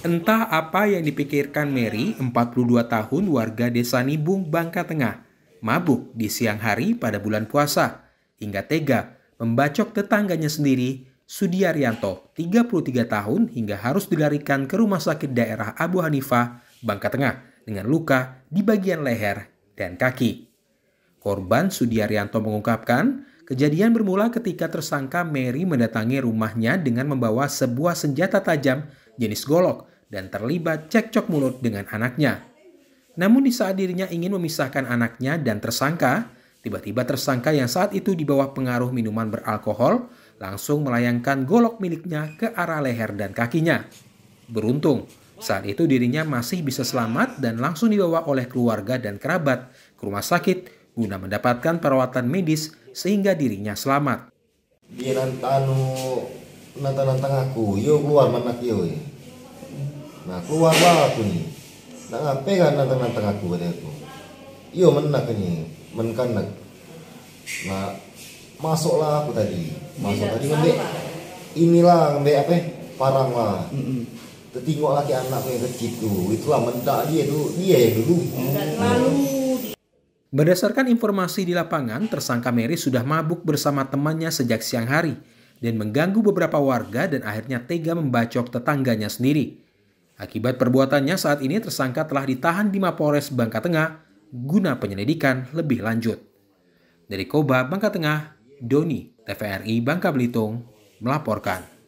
Entah apa yang dipikirkan Mary, 42 tahun warga desa Nibung, Bangka Tengah, mabuk di siang hari pada bulan puasa, hingga tega membacok tetangganya sendiri, Sudiaryanto, 33 tahun, hingga harus dilarikan ke rumah sakit daerah Abu Hanifah, Bangka Tengah, dengan luka di bagian leher dan kaki. Korban Sudiaryanto mengungkapkan, Kejadian bermula ketika tersangka Mary mendatangi rumahnya dengan membawa sebuah senjata tajam jenis golok dan terlibat cekcok mulut dengan anaknya. Namun di saat dirinya ingin memisahkan anaknya dan tersangka, tiba-tiba tersangka yang saat itu di bawah pengaruh minuman beralkohol langsung melayangkan golok miliknya ke arah leher dan kakinya. Beruntung, saat itu dirinya masih bisa selamat dan langsung dibawa oleh keluarga dan kerabat ke rumah sakit guna mendapatkan perawatan medis sehingga dirinya selamat. Dia nantanu, nantan aku, yuk keluar mana yuk nah keluarlah aku nih nak ngapai kan nantang-nantang aku pada aku iyo menak ini nak. nah masuklah aku tadi masuk tadi ngembek inilah ngembek apa eh? parang lah tertingok lagi anak yang kecil tuh itulah mendak dia tuh dia yang dulu Berdasarkan informasi di lapangan, tersangka Mary sudah mabuk bersama temannya sejak siang hari dan mengganggu beberapa warga dan akhirnya tega membacok tetangganya sendiri. Akibat perbuatannya saat ini tersangka telah ditahan di Mapores Bangka Tengah guna penyelidikan lebih lanjut. Dari Koba, Bangka Tengah, Doni, TVRI Bangka Belitung, melaporkan.